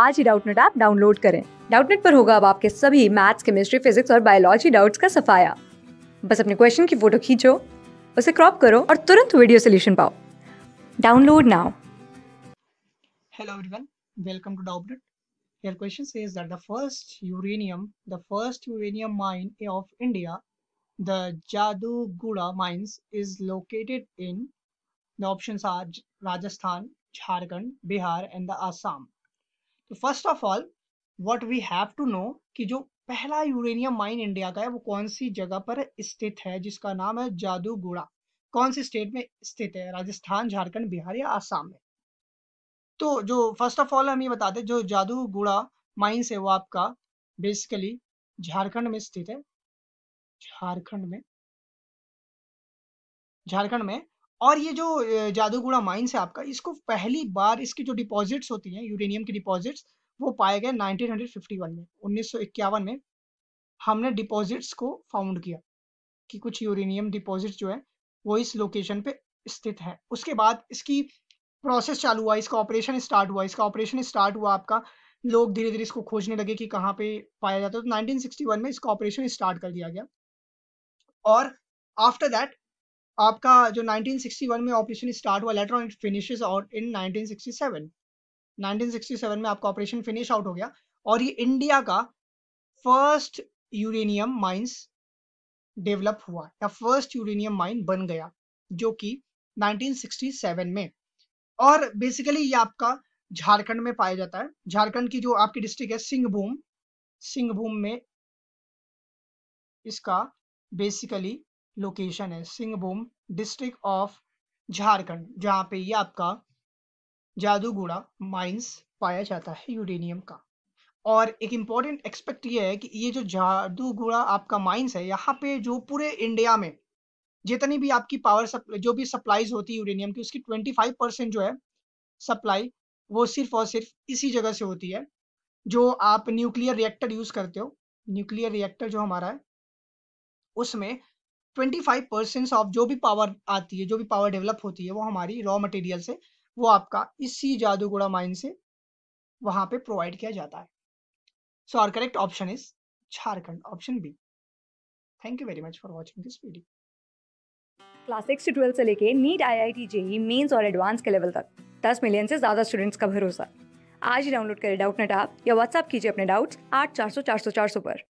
आज ही Doubtnut app download करें डाउटनेट पर होगा अब आपके सभी मैथ्स केमिस्ट्री फिजिक्स और बायोलॉजी डाउट्स का सफाया बस अपने क्वेश्चन की फोटो खींचो उसे क्रॉप करो और तुरंत वीडियो सोल्यूशन पाओ download now hello everyone welcome to Doubtnut here question says that the first uranium the first uranium mine of India the Jaduguda mines is located in the options are Rajasthan Jharkhand Bihar and the Assam तो first of all what we have to know कि जो पहला uranium mine India का है वो कौन सी जगह पर स्थित है जिसका नाम है जादूगुड़ा कौन सी स्टेट में स्थित है राजस्थान झारखंड बिहार या आसाम में तो जो फर्स्ट ऑफ ऑल हम ये बताते जो जादूगुड़ा माइन है वो आपका बेसिकली झारखंड में स्थित है झारखंड में झारखंड में और ये जो जादूगुड़ा माइंस है आपका इसको पहली बार इसकी जो डिपॉजिट्स होती हैं यूरेनियम की डिपॉजिट्स वो पाए गए 1951 में उन्नीस में हमने डिपॉजिट्स को फाउंड किया कि कुछ यूरेनियम डिपॉजिट जो है वो इस लोकेशन पे स्थित है उसके बाद इसकी प्रोसेस चालू हुआ इसका ऑपरेशन स्टार्ट हुआ इसका ऑपरेशन स्टार्ट हुआ आपका लोग धीरे धीरे इसको खोजने लगे कि कहाँ पे पाया जाता है तो 1961 में इसका ऑपरेशन स्टार्ट कर दिया गया और आफ्टर दैट आपका जो 1961 में ऑपरेशन स्टार्ट हुआ later on it finishes out in 1967 1967 में आपका ऑपरेशन फिनिश आउट हो गया और ये इंडिया का फर्स्ट यूरेनियम माइंस डेवलप हुआ या फर्स्ट यूरेनियम माइन बन गया जो कि 1967 में और बेसिकली ये आपका झारखंड में पाया जाता है झारखंड की जो आपकी डिस्ट्रिक्ट है सिंहभूम सिंहभूम में इसका बेसिकली लोकेशन है सिंहभूम डिस्ट्रिक्ट ऑफ झारखंड जहाँ पे ये आपका जादूगुड़ा माइंस पाया जाता है यूरेनियम का और एक इम्पॉर्टेंट एक्सपेक्ट ये है कि ये जो जादूगुड़ा आपका माइंस है यहाँ पे जो पूरे इंडिया में जितनी भी आपकी पावर सप्लाई जो भी सप्लाईज होती है यूरेनियम की उसकी 25 परसेंट जो है सप्लाई वो सिर्फ और सिर्फ इसी जगह से होती है जो आप न्यूक्लियर रिएक्टर यूज़ करते हो न्यूक्लियर रिएक्टर जो हमारा है उसमें ट्वेंटी फाइव परसेंट ऑफ जो भी पावर आती है जो भी पावर डेवलप होती है वो हमारी रॉ मटेरियल से वो आपका इसी जादूगुड़ा माइन से वहां पे प्रोवाइड किया जाता है so our correct option is Jharkhand option B thank you very much for watching this video class six से ट्वेल्थ से लेके NEET I I T JEE mains और एडवांस के लेवल तक दस मिलियन से ज़्यादा स्टूडेंट्स का भरोसा आज ही डाउनलोड करें डाउट नेट आप या व्हाट्सअप कीजिए अपने डाउट्स आठ चार सौ चार सौ चार सौ पर